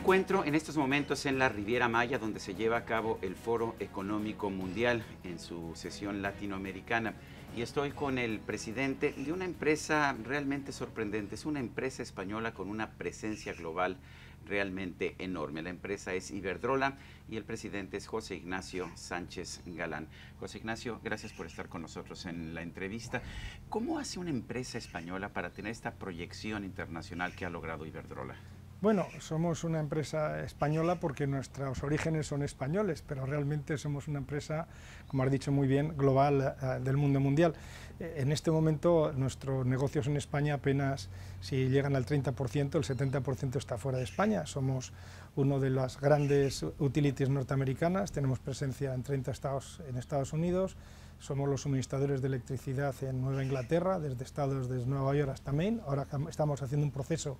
encuentro en estos momentos en la Riviera Maya, donde se lleva a cabo el Foro Económico Mundial en su sesión latinoamericana. Y estoy con el presidente de una empresa realmente sorprendente. Es una empresa española con una presencia global realmente enorme. La empresa es Iberdrola y el presidente es José Ignacio Sánchez Galán. José Ignacio, gracias por estar con nosotros en la entrevista. ¿Cómo hace una empresa española para tener esta proyección internacional que ha logrado Iberdrola? Bueno, somos una empresa española porque nuestros orígenes son españoles, pero realmente somos una empresa, como has dicho muy bien, global eh, del mundo mundial. Eh, en este momento nuestros negocios en España apenas, si llegan al 30%, el 70% está fuera de España. Somos uno de las grandes utilities norteamericanas, tenemos presencia en 30 estados en Estados Unidos, somos los suministradores de electricidad en Nueva Inglaterra, desde estados desde Nueva York hasta Maine. Ahora estamos haciendo un proceso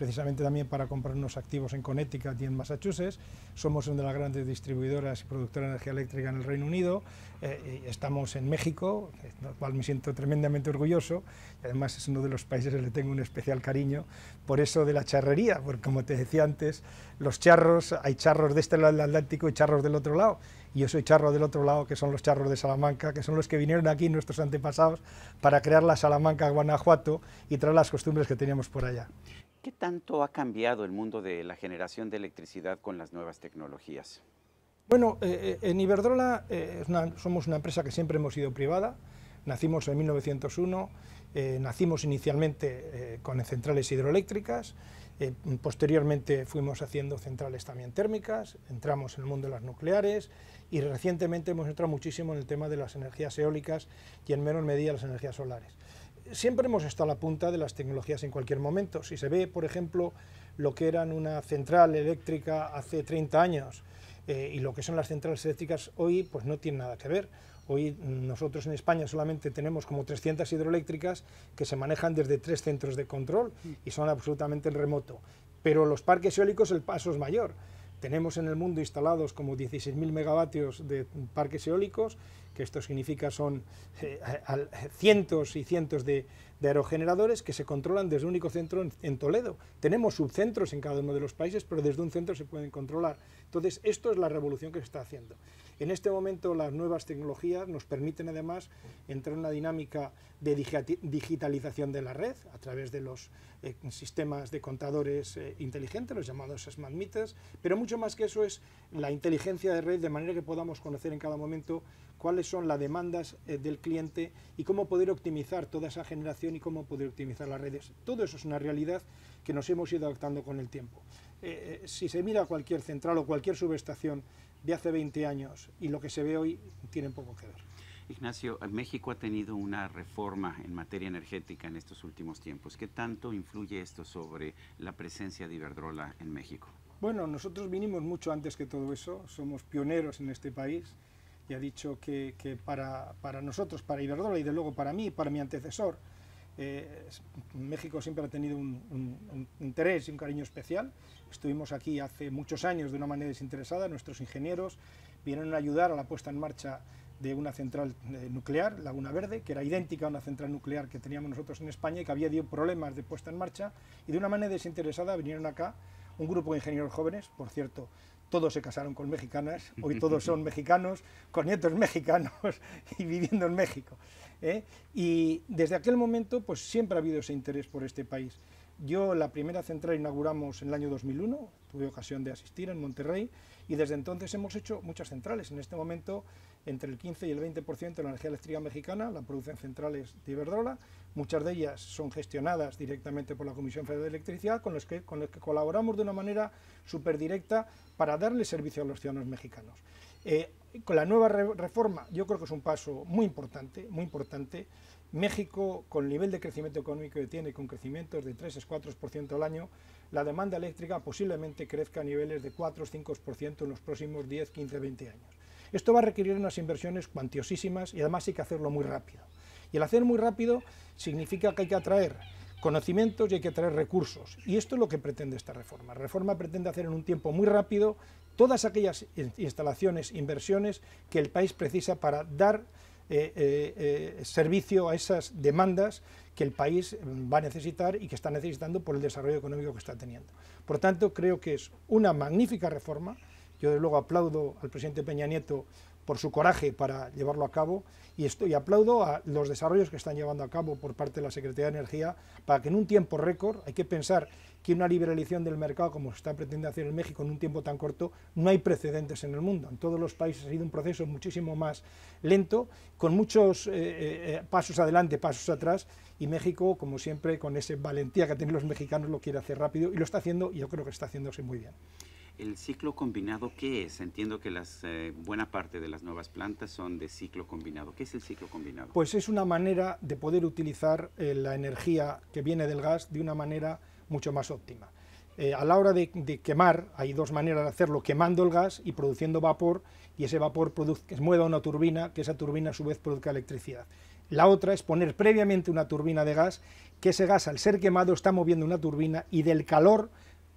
precisamente también para comprar unos activos en Connecticut y en Massachusetts. Somos una de las grandes distribuidoras y productoras de energía eléctrica en el Reino Unido. Eh, estamos en México, lo cual me siento tremendamente orgulloso. además es uno de los países que le tengo un especial cariño por eso de la charrería, porque como te decía antes, los charros, hay charros de este lado del Atlántico y charros del otro lado y yo soy charro del otro lado, que son los charros de Salamanca, que son los que vinieron aquí nuestros antepasados para crear la Salamanca Guanajuato y traer las costumbres que teníamos por allá. ¿Qué tanto ha cambiado el mundo de la generación de electricidad con las nuevas tecnologías? Bueno, eh, eh, en Iberdrola eh, somos una empresa que siempre hemos sido privada. Nacimos en 1901, nacimos inicialmente con centrales hidroeléctricas, posteriormente fuimos haciendo centrales también térmicas, entramos en el mundo de las nucleares y recientemente hemos entrado muchísimo en el tema de las energías eólicas y en menor medida las energías solares siempre hemos estado a la punta de las tecnologías en cualquier momento. Si se ve, por ejemplo, lo que eran una central eléctrica hace 30 años eh, y lo que son las centrales eléctricas hoy, pues no tiene nada que ver. Hoy mm, nosotros en España solamente tenemos como 300 hidroeléctricas que se manejan desde tres centros de control mm. y son absolutamente en remoto. Pero los parques eólicos el paso es mayor. Tenemos en el mundo instalados como 16.000 megavatios de parques eólicos que esto significa son eh, eh, cientos y cientos de, aerogeneradores que se controlan desde un único centro en, Toledo. Tenemos subcentros en cada uno de los países, pero desde un centro se pueden controlar. Entonces, esto es la revolución que se está haciendo. En este momento, las nuevas tecnologías nos permiten, además, entrar en una dinámica de digitalización de la red a través de los eh, sistemas de contadores inteligentes, los llamados smart meters, pero mucho más que eso es la inteligencia de red, de manera que podamos conocer en cada momento cuáles son las demandas eh, del cliente y cómo poder optimizar toda esa generación y cómo poder optimizar las redes. Todo eso es una realidad que nos hemos ido adaptando con el tiempo. Eh, eh, si se mira cualquier central o cualquier subestación de hace 20 años y lo que se ve hoy, tienen poco que ver. Ignacio, México ha tenido una reforma en materia energética en estos últimos tiempos. ¿Qué tanto influye esto sobre la presencia de Iberdrola en México? Bueno, nosotros vinimos mucho antes que todo eso, somos pioneros en este país y ha dicho que, para, nosotros, para Iberdrola y de luego para mí, para mi antecesor, eh, México siempre ha tenido un, interés y un cariño especial. Estuvimos aquí hace muchos años de una manera desinteresada, nuestros ingenieros vinieron a ayudar a la puesta en marcha de una central eh, nuclear, Laguna Verde, que era idéntica a una central nuclear que teníamos nosotros en España y que había dio problemas de puesta en marcha, y de una manera desinteresada vinieron acá un grupo de ingenieros jóvenes, por cierto, todos se casaron con mexicanas, hoy todos son mexicanos, con nietos mexicanos y viviendo en México. ¿eh? Y desde aquel momento, pues siempre ha habido ese interés por este país. Yo la primera central inauguramos en el año 2001, tuve ocasión de asistir en Monterrey, y desde entonces hemos hecho muchas centrales. En este momento, entre el 15 y el 20% de la energía eléctrica mexicana la producen centrales de Iberdrola, Muchas de ellas son gestionadas directamente por la Comisión Federal de Electricidad, con las que, con los que colaboramos de una manera súper directa para darle servicio a los ciudadanos mexicanos. Eh, con la nueva reforma yo creo que es un paso muy importante, muy importante. México, con el nivel de crecimiento económico que tiene, con crecimientos de 3-4% al año, la demanda eléctrica posiblemente crezca a niveles de 4-5% en los próximos 10, 15, 20 años. Esto va a requerir unas inversiones cuantiosísimas y además hay que hacerlo muy rápido. Y el hacer muy rápido significa que hay que atraer conocimientos y hay que atraer recursos. Y esto es lo que pretende esta reforma. La reforma pretende hacer en un tiempo muy rápido todas aquellas instalaciones, inversiones que el país precisa para dar eh, eh, eh, servicio a esas demandas que el país mm, va a necesitar y que está necesitando por el desarrollo económico que está teniendo. Por tanto, creo que es una magnífica reforma. Yo, desde luego, aplaudo al presidente Peña Nieto por su coraje para llevarlo a cabo y, estoy, aplaudo a los desarrollos que están llevando a cabo por parte de la Secretaría de Energía para que en un tiempo récord, hay que pensar que una liberalización del mercado como se está pretendiendo hacer en México en un tiempo tan corto, no hay precedentes en el mundo. En todos los países ha sido un proceso muchísimo más lento, con muchos eh, eh, eh, pasos adelante, pasos atrás, y México, como siempre, con esa valentía que tienen los mexicanos, lo quiere hacer rápido y lo está haciendo y yo creo que está haciéndose muy bien. ¿El ciclo combinado qué es? Entiendo que las, eh, buena parte de las nuevas plantas son de ciclo combinado. ¿Qué es el ciclo combinado? Pues es una manera de poder utilizar eh, la energía que viene del gas de una manera mucho más óptima. Eh, a la hora de, quemar, hay dos maneras de hacerlo, quemando el gas y produciendo vapor, y ese vapor que mueva una turbina, que esa turbina a su vez produzca electricidad. La otra es poner previamente una turbina de gas, que ese gas al ser quemado está moviendo una turbina y del calor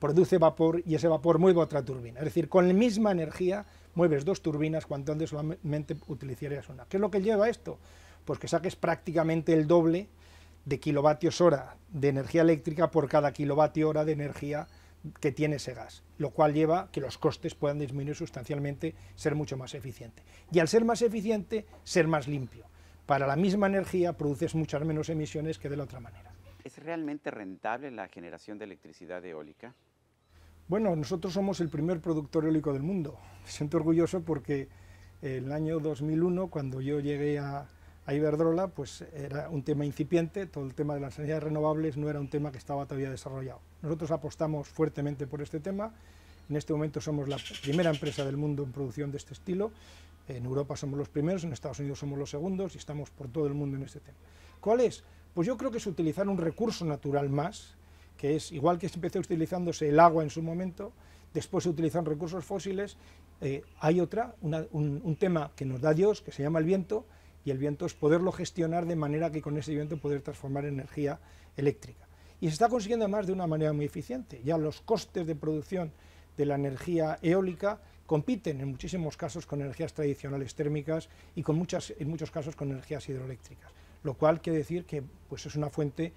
produce vapor y ese vapor mueve otra turbina. Es decir, con la misma energía mueves dos turbinas cuando antes solamente utilizarías una. ¿Qué es lo que lleva a esto? Pues que saques prácticamente el doble de kilovatios hora de energía eléctrica por cada kilovatio hora de energía que tiene ese gas, lo cual lleva que los costes puedan disminuir sustancialmente, ser mucho más eficiente. Y al ser más eficiente, ser más limpio. Para la misma energía produces muchas menos emisiones que de la otra manera. ¿Es realmente rentable la generación de electricidad eólica? Bueno, nosotros somos el primer productor eólico del mundo. Me siento orgulloso porque el año 2001, cuando yo llegué a, a, Iberdrola, pues era un tema incipiente, todo el tema de las energías renovables no era un tema que estaba todavía desarrollado. Nosotros apostamos fuertemente por este tema, en este momento somos la primera empresa del mundo en producción de este estilo, en Europa somos los primeros, en Estados Unidos somos los segundos y estamos por todo el mundo en este tema. ¿Cuál es? Pues yo creo que es utilizar un recurso natural más que es igual que se empezó utilizándose el agua en su momento, después se utilizan recursos fósiles, eh, hay otra, un, tema que nos da Dios, que se llama el viento, y el viento es poderlo gestionar de manera que con ese viento poder transformar energía eléctrica. Y se está consiguiendo además de una manera muy eficiente, ya los costes de producción de la energía eólica compiten en muchísimos casos con energías tradicionales térmicas y con muchas, en muchos casos con energías hidroeléctricas, lo cual quiere decir que pues, es una fuente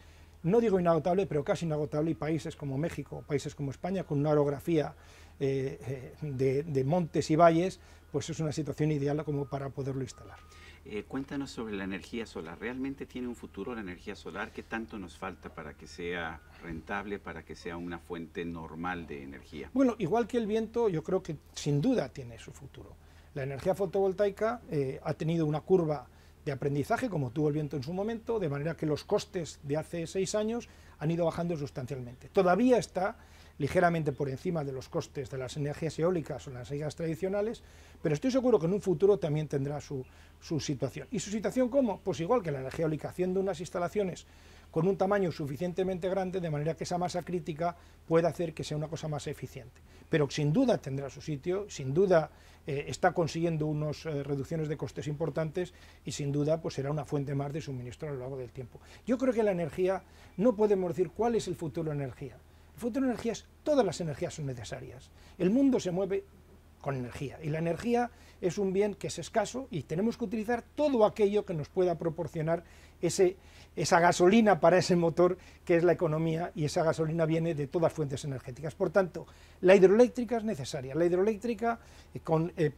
no digo inagotable, pero casi inagotable, y países como México, países como España, con una orografía eh, eh, de, montes y valles, pues es una situación ideal como para poderlo instalar. Eh, cuéntanos sobre la energía solar. ¿Realmente tiene un futuro la energía solar? ¿Qué tanto nos falta para que sea rentable, para que sea una fuente normal de energía? Bueno, igual que el viento, yo creo que sin duda tiene su futuro. La energía fotovoltaica ha tenido una curva de aprendizaje, como tuvo el viento en su momento, de manera que los costes de hace seis años han ido bajando sustancialmente. Todavía está ligeramente por encima de los costes de las energías eólicas o las energías tradicionales, pero estoy seguro que en un futuro también tendrá su, su situación. ¿Y su situación cómo? Pues igual que la energía eólica, haciendo unas instalaciones con un tamaño suficientemente grande de manera que esa masa crítica pueda hacer que sea una cosa más eficiente. Pero sin duda tendrá su sitio, sin duda eh, está consiguiendo unas eh, reducciones de costes importantes y sin duda pues será una fuente más de suministro a lo largo del tiempo. Yo creo que la energía, no podemos decir cuál es el futuro de la energía. El futuro de la energía es todas las energías son necesarias. El mundo se mueve energía. Y la energía es un bien que es escaso y tenemos que utilizar todo aquello que nos pueda proporcionar ese, esa gasolina para ese motor que es la economía y esa gasolina viene de todas fuentes energéticas. Por tanto, la hidroeléctrica es necesaria. La hidroeléctrica eh, con, eh,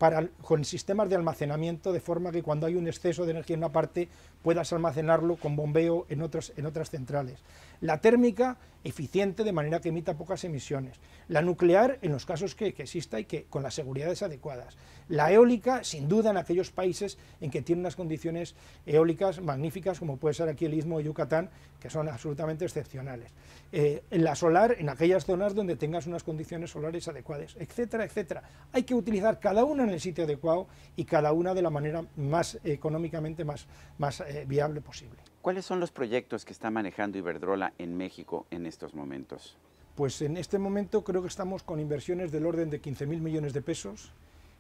con sistemas de almacenamiento de forma que cuando hay un exceso de energía en una parte puedas almacenarlo con bombeo en, en otras centrales. La térmica eficiente de manera que emita pocas emisiones. La nuclear en los casos que, que exista y que con la seguridad adecuadas. La eólica, sin duda, en aquellos países en que tienen unas condiciones eólicas magníficas, como puede ser aquí el Istmo de Yucatán, que son absolutamente excepcionales. Eh, la solar, en aquellas zonas donde tengas unas condiciones solares adecuadas, etcétera, etcétera. Hay que utilizar cada una en el sitio adecuado y cada una de la manera más económicamente más, eh, viable posible. ¿Cuáles son los proyectos que está manejando Iberdrola en México en estos momentos? Pues en este momento creo que estamos con inversiones del orden de 15.000 millones de pesos.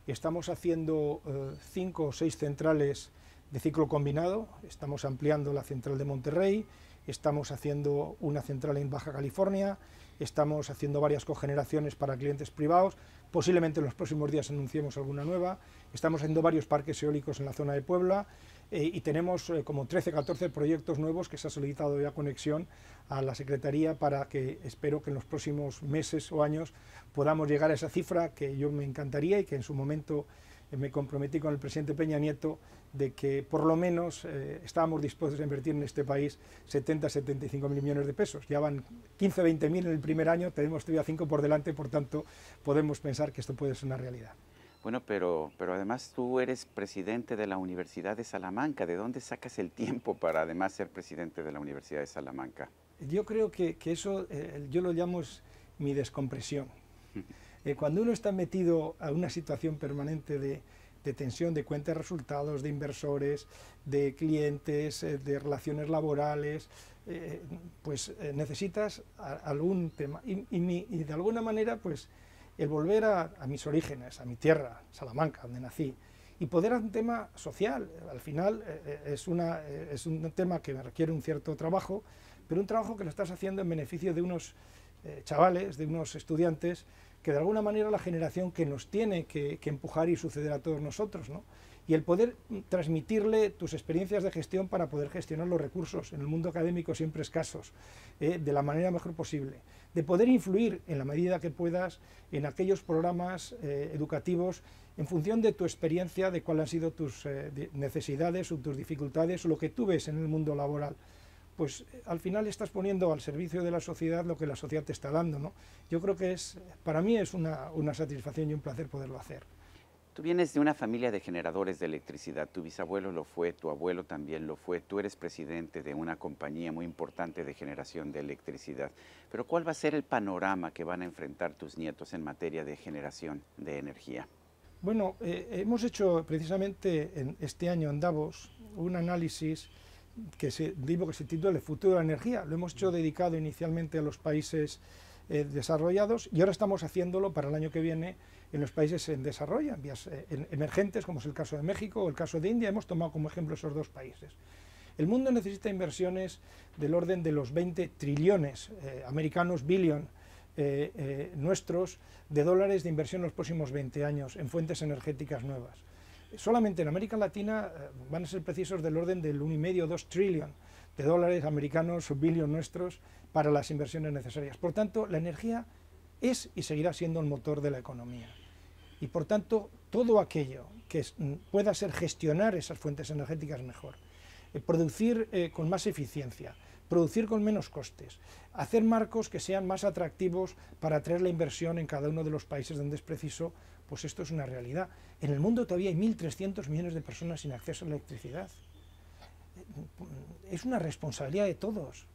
Estamos haciendo eh, cinco o seis centrales de ciclo combinado. Estamos ampliando la central de Monterrey, estamos haciendo una central en Baja California, estamos haciendo varias cogeneraciones para clientes privados, posiblemente en los próximos días anunciemos alguna nueva, estamos haciendo varios parques eólicos en la zona de Puebla eh, y tenemos eh, como 13, 14 proyectos nuevos que se ha solicitado ya conexión a la Secretaría para que espero que en los próximos meses o años podamos llegar a esa cifra que yo me encantaría y que en su momento eh, me comprometí con el presidente Peña Nieto de que por lo menos eh, estábamos dispuestos a invertir en este país 70, 75 mil millones de pesos. Ya van 15, 20 mil en el primer año, tenemos todavía 5 por delante, por tanto podemos pensar que esto puede ser una realidad. Bueno, pero, pero además tú eres presidente de la Universidad de Salamanca. ¿De dónde sacas el tiempo para además ser presidente de la Universidad de Salamanca? Yo creo que, eso, eh, yo lo llamo mi descompresión. Eh, cuando uno está metido a una situación permanente de, tensión de cuentas de resultados, de inversores, de clientes, eh, de relaciones laborales, eh, pues necesitas algún tema. Y, de alguna manera, pues el volver a, mis orígenes, a mi tierra, Salamanca, donde nací, y poder hacer un tema social. Al final es un tema que requiere un cierto trabajo, pero un trabajo que lo estás haciendo en beneficio de unos chavales, de unos estudiantes que de alguna manera la generación que nos tiene que, empujar y suceder a todos nosotros, ¿no? Y el poder transmitirle tus experiencias de gestión para poder gestionar los recursos en el mundo académico siempre escasos, ¿eh? de la manera mejor posible. De poder influir en la medida que puedas en aquellos programas eh, educativos en función de tu experiencia, de cuáles han sido tus eh, necesidades o tus dificultades o lo que tú ves en el mundo laboral pues eh, al final estás poniendo al servicio de la sociedad lo que la sociedad te está dando. ¿no? Yo creo que es, para mí es una, satisfacción y un placer poderlo hacer. Tú vienes de una familia de generadores de electricidad, tu bisabuelo lo fue, tu abuelo también lo fue, tú eres presidente de una compañía muy importante de generación de electricidad, pero ¿cuál va a ser el panorama que van a enfrentar tus nietos en materia de generación de energía? Bueno, eh, hemos hecho precisamente en este año en Davos un análisis que se, que se titula El futuro de la energía. Lo hemos hecho dedicado inicialmente a los países eh, desarrollados y ahora estamos haciéndolo para el año que viene en los países en desarrollo, en vías eh, emergentes, como es el caso de México o el caso de India. Hemos tomado como ejemplo esos dos países. El mundo necesita inversiones del orden de los 20 trillones eh, americanos, billion, nuestros, de dólares de inversión en los próximos 20 años en fuentes energéticas nuevas. Solamente en América Latina eh, van a ser precisos del orden del 1,5 o 2 trillion de dólares americanos, o billion nuestros, para las inversiones necesarias. Por tanto, la energía es y seguirá siendo el motor de la economía. Y por tanto, todo aquello que mm, pueda ser gestionar esas fuentes energéticas mejor, eh, producir eh, con más eficiencia, producir con menos costes, hacer marcos que sean más atractivos para atraer la inversión en cada uno de los países donde es preciso pues esto es una realidad. En el mundo todavía hay 1.300 millones de personas sin acceso a electricidad. Es una responsabilidad de todos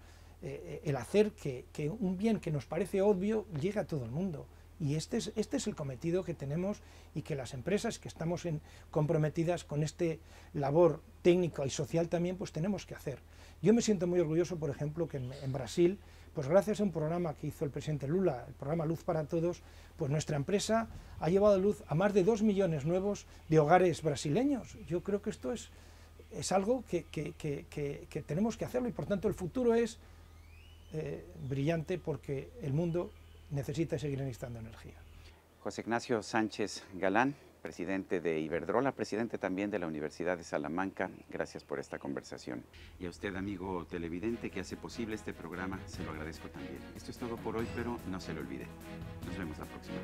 eh, eh, el hacer que, un bien que nos parece obvio llegue a todo el mundo. Y este es, este el cometido que tenemos y que las empresas que estamos comprometidas con esta labor técnico y social también, pues tenemos que hacer. Yo me siento muy orgulloso, por ejemplo, que en Brasil pues gracias a un programa que hizo el presidente Lula, el programa Luz para Todos, pues nuestra empresa ha llevado a luz a más de dos millones nuevos de hogares brasileños. Yo creo que esto es, es algo que, tenemos que hacerlo y por tanto el futuro es eh, brillante porque el mundo necesita seguir necesitando energía. José Ignacio Sánchez Galán, presidente de Iberdrola, presidente también de la Universidad de Salamanca. Gracias por esta conversación. Y a usted, amigo televidente, que hace posible este programa, se lo agradezco también. Esto es todo por hoy, pero no se lo olvide. Nos vemos la próxima.